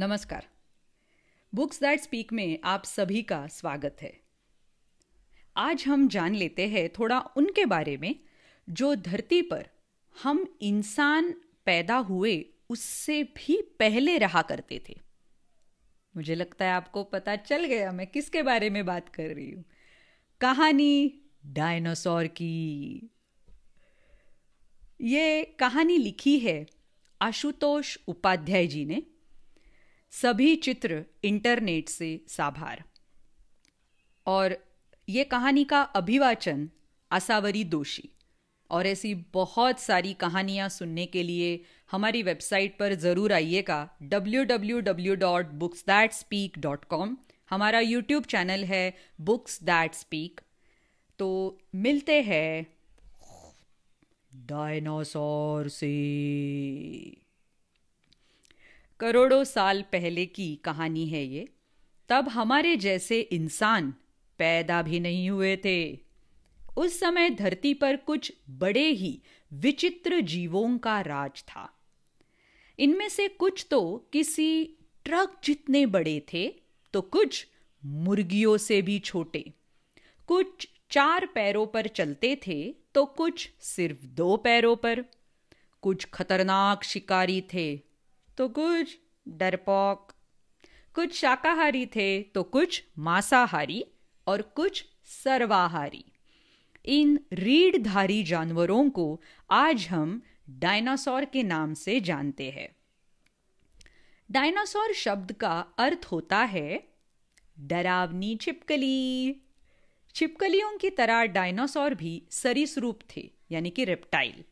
नमस्कार books that speak में आप सभी का स्वागत है आज हम जान लेते हैं थोड़ा उनके बारे में जो धरती पर हम इंसान पैदा हुए उससे भी पहले रहा करते थे मुझे लगता है आपको पता चल गया मैं किसके बारे में बात कर रही हूं कहानी डायनासोर की ये कहानी लिखी है आशुतोष उपाध्याय जी ने सभी चित्र इंटरनेट से साभार और ये कहानी का अभिवाचन आसावरी दोषी और ऐसी बहुत सारी कहानियाँ सुनने के लिए हमारी वेबसाइट पर ज़रूर आइएगा wwwbooks हमारा यूट्यूब चैनल है बुक्स दैट स्पीक तो मिलते हैं डायनासोर से करोड़ों साल पहले की कहानी है ये तब हमारे जैसे इंसान पैदा भी नहीं हुए थे उस समय धरती पर कुछ बड़े ही विचित्र जीवों का राज था इनमें से कुछ तो किसी ट्रक जितने बड़े थे तो कुछ मुर्गियों से भी छोटे कुछ चार पैरों पर चलते थे तो कुछ सिर्फ दो पैरों पर कुछ खतरनाक शिकारी थे तो कुछ डरपोक कुछ शाकाहारी थे तो कुछ मांसाहारी और कुछ सर्वाहारी इन रीढ़धारी जानवरों को आज हम डायनासोर के नाम से जानते हैं डायनासोर शब्द का अर्थ होता है डरावनी छिपकली छिपकलियों की तरह डायनासोर भी सरीसरूप थे यानी कि रेप्टाइल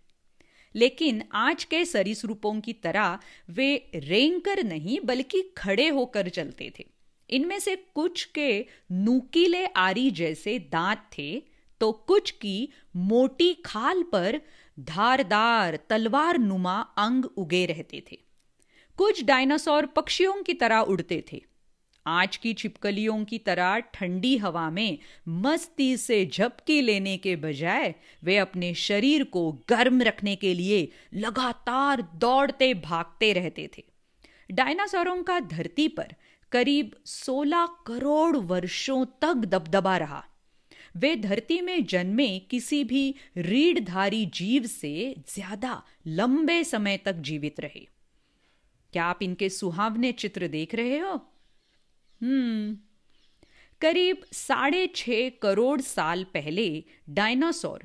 लेकिन आज के सरीसरूपों की तरह वे रेंगकर नहीं बल्कि खड़े होकर चलते थे इनमें से कुछ के नुकीले आरी जैसे दांत थे तो कुछ की मोटी खाल पर धारदार तलवार नुमा अंग उगे रहते थे कुछ डायनासोर पक्षियों की तरह उड़ते थे आज की छिपकलियों की तरह ठंडी हवा में मस्ती से झपके लेने के बजाय वे अपने शरीर को गर्म रखने के लिए लगातार दौड़ते भागते रहते थे डायनासोरों का धरती पर करीब 16 करोड़ वर्षों तक दबदबा रहा वे धरती में जन्मे किसी भी रीढ़धारी जीव से ज्यादा लंबे समय तक जीवित रहे क्या आप इनके सुहावने चित्र देख रहे हो हम्म करीब साढ़े छ करोड़ साल पहले डायनासोर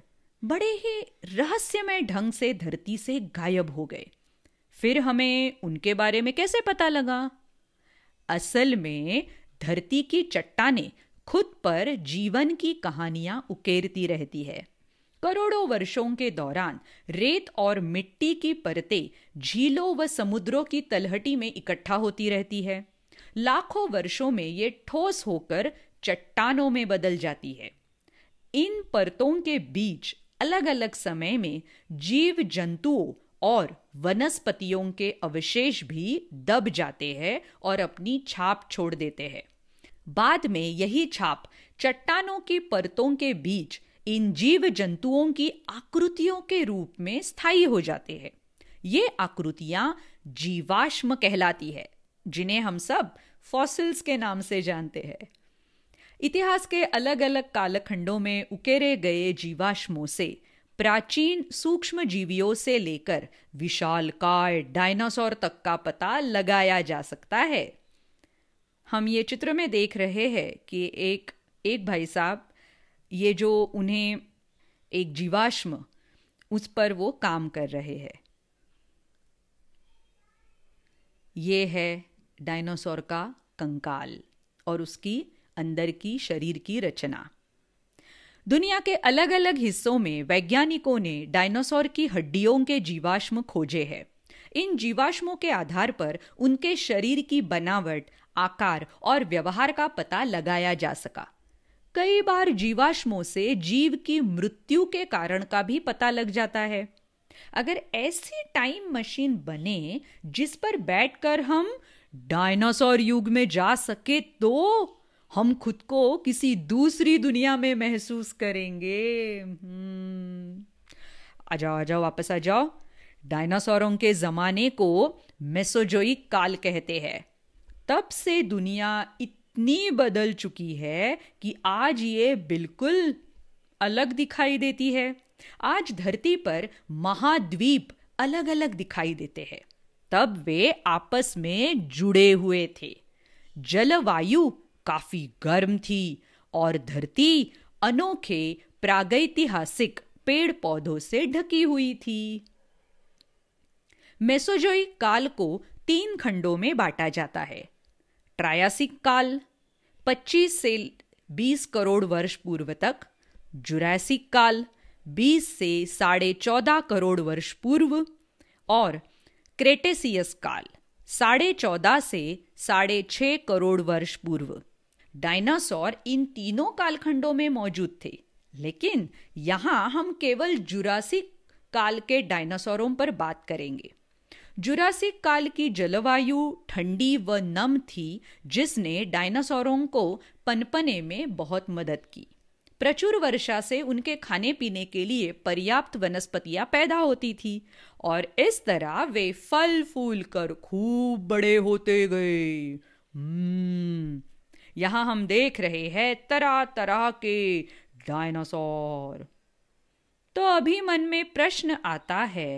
बड़े ही रहस्यमय ढंग से धरती से गायब हो गए फिर हमें उनके बारे में कैसे पता लगा असल में धरती की चट्टाने खुद पर जीवन की कहानियां उकेरती रहती है करोड़ों वर्षों के दौरान रेत और मिट्टी की परतें झीलों व समुद्रों की तलहटी में इकट्ठा होती रहती है लाखों वर्षों में ये ठोस होकर चट्टानों में बदल जाती है इन परतों के बीच अलग अलग समय में जीव जंतुओं और वनस्पतियों के अवशेष भी दब जाते हैं और अपनी छाप छोड़ देते हैं बाद में यही छाप चट्टानों की परतों के बीच इन जीव जंतुओं की आकृतियों के रूप में स्थायी हो जाते हैं ये आकृतियां जीवाश्म कहलाती है जिन्हें हम सब फॉसिल्स के नाम से जानते हैं इतिहास के अलग अलग कालखंडों में उकेरे गए जीवाश्मों से प्राचीन सूक्ष्म जीवियों से लेकर विशाल काय डायनासोर तक का पता लगाया जा सकता है हम ये चित्र में देख रहे हैं कि एक एक भाई साहब ये जो उन्हें एक जीवाश्म उस पर वो काम कर रहे हैं ये है डायनासोर का कंकाल और उसकी अंदर की शरीर की रचना दुनिया के अलग अलग हिस्सों में वैज्ञानिकों ने डायनासोर की हड्डियों के जीवाश्म खोजे हैं इन जीवाश्मों के आधार पर उनके शरीर की बनावट आकार और व्यवहार का पता लगाया जा सका कई बार जीवाश्मों से जीव की मृत्यु के कारण का भी पता लग जाता है अगर ऐसी टाइम मशीन बने जिस पर बैठकर हम डायनासोर युग में जा सके तो हम खुद को किसी दूसरी दुनिया में महसूस करेंगे हम्म। आ जाओ आ जाओ वापस आ जाओ डायनासोरों के ज़माने को मेसोजोइक काल कहते हैं तब से दुनिया इतनी बदल चुकी है कि आज ये बिल्कुल अलग दिखाई देती है आज धरती पर महाद्वीप अलग अलग दिखाई देते हैं तब वे आपस में जुड़े हुए थे जलवायु काफी गर्म थी और धरती अनोखे प्रागैतिहासिक पेड़ पौधों से ढकी हुई थी मेसोजोई काल को तीन खंडों में बांटा जाता है ट्रायासिक काल 25 से 20 करोड़ वर्ष पूर्व तक जुरासिक काल 20 से साढ़े चौदह करोड़ वर्ष पूर्व और क्रेटेसियस काल साढ़े चौदह से साढ़े छः करोड़ वर्ष पूर्व डायनासोर इन तीनों कालखंडों में मौजूद थे लेकिन यहाँ हम केवल जुरासिक काल के डायनासोरों पर बात करेंगे जुरासिक काल की जलवायु ठंडी व नम थी जिसने डायनासोरों को पनपने में बहुत मदद की प्रचुर वर्षा से उनके खाने पीने के लिए पर्याप्त वनस्पतियां पैदा होती थी और इस तरह वे फल फूल कर खूब बड़े होते गए हम्म, यहां हम देख रहे हैं तरह तरह के डायनासोर तो अभी मन में प्रश्न आता है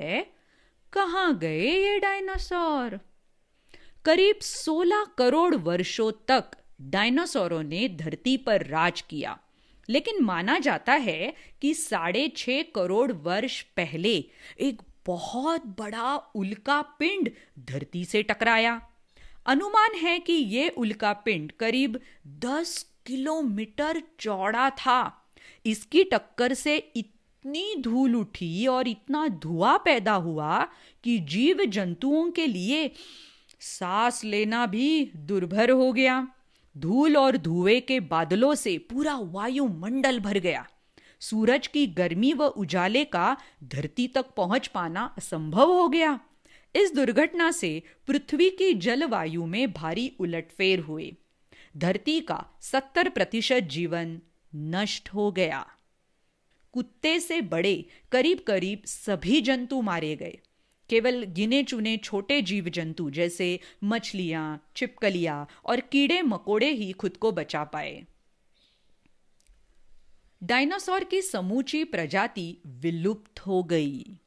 कहाँ गए ये डायनासोर करीब 16 करोड़ वर्षों तक डायनासोरों ने धरती पर राज किया लेकिन माना जाता है कि साढ़े छ करोड़ वर्ष पहले एक बहुत बड़ा उल्का पिंड धरती से टकराया अनुमान है कि ये उल्का पिंड करीब 10 किलोमीटर चौड़ा था इसकी टक्कर से इतनी धूल उठी और इतना धुआं पैदा हुआ कि जीव जंतुओं के लिए सांस लेना भी दुर्भर हो गया धूल और धुएं के बादलों से पूरा वायुमंडल भर गया सूरज की गर्मी व उजाले का धरती तक पहुंच पाना असंभव हो गया इस दुर्घटना से पृथ्वी की जलवायु में भारी उलटफेर हुए धरती का सत्तर प्रतिशत जीवन नष्ट हो गया कुत्ते से बड़े करीब करीब सभी जंतु मारे गए केवल गिने चुने छोटे जीव जंतु जैसे मछलियां छिपकलियाँ और कीड़े मकोड़े ही खुद को बचा पाए डायनासोर की समूची प्रजाति विलुप्त हो गई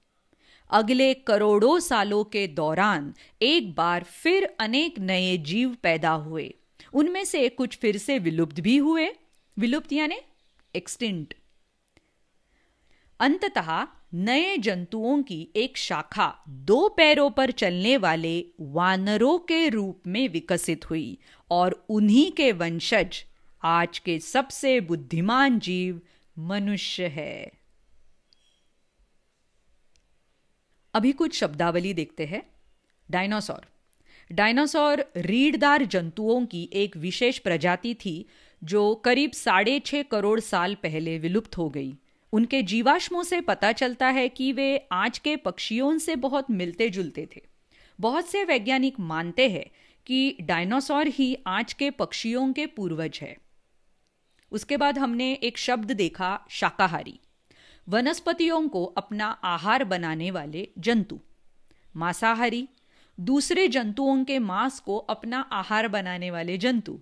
अगले करोड़ों सालों के दौरान एक बार फिर अनेक नए जीव पैदा हुए उनमें से कुछ फिर से विलुप्त भी हुए विलुप्त यानी एक्सटिंट अंततः नए जंतुओं की एक शाखा दो पैरों पर चलने वाले वानरों के रूप में विकसित हुई और उन्हीं के वंशज आज के सबसे बुद्धिमान जीव मनुष्य है अभी कुछ शब्दावली देखते हैं डायनासोर डायनासोर रीढ़दार जंतुओं की एक विशेष प्रजाति थी जो करीब साढ़े छह करोड़ साल पहले विलुप्त हो गई उनके जीवाश्मों से पता चलता है कि वे आज के पक्षियों से बहुत मिलते जुलते थे बहुत से वैज्ञानिक मानते हैं कि डायनासोर ही आज के पक्षियों के पूर्वज है उसके बाद हमने एक शब्द देखा शाकाहारी वनस्पतियों को अपना आहार बनाने वाले जंतु मांसाहारी दूसरे जंतुओं के मांस को अपना आहार बनाने वाले जंतु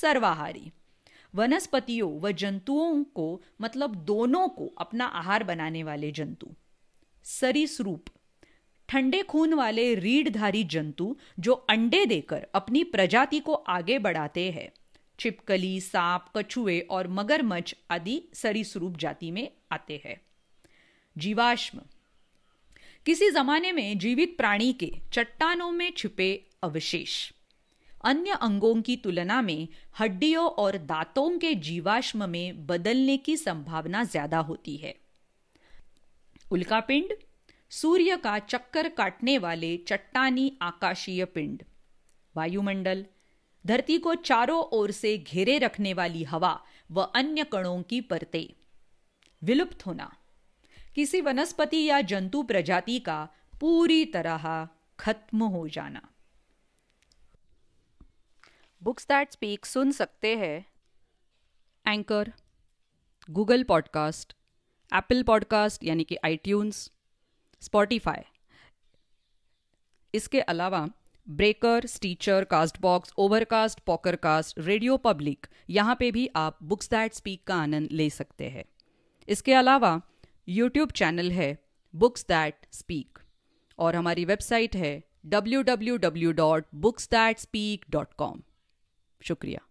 सर्वाहारी वनस्पतियों व जंतुओं को मतलब दोनों को अपना आहार बनाने वाले जंतु सरीसरूप ठंडे खून वाले रीढ़धारी जंतु जो अंडे देकर अपनी प्रजाति को आगे बढ़ाते हैं छिपकली सांप कछुए और मगरमच्छ आदि सरीसरूप जाति में आते हैं जीवाश्म किसी जमाने में जीवित प्राणी के चट्टानों में छिपे अवशेष अन्य अंगों की तुलना में हड्डियों और दांतों के जीवाश्म में बदलने की संभावना ज्यादा होती है उल्का पिंड सूर्य का चक्कर काटने वाले चट्टानी आकाशीय पिंड वायुमंडल धरती को चारों ओर से घेरे रखने वाली हवा व अन्य कणों की परतें विलुप्त होना किसी वनस्पति या जंतु प्रजाति का पूरी तरह खत्म हो जाना बुक्स दैट स्पीक सुन सकते हैं Anchor Google podcast Apple podcast यानी कि आईट्यून्स स्पॉटिफाई इसके अलावा Breaker Stitcher Castbox Overcast Pocket Casts radio public यहाँ पे भी आप बुक्स दैट स्पीक का आनंद ले सकते हैं इसके अलावा यूट्यूब चैनल है बुक्स दैट स्पीक और हमारी वेबसाइट है www.booksthatspeak.com शुक्रिया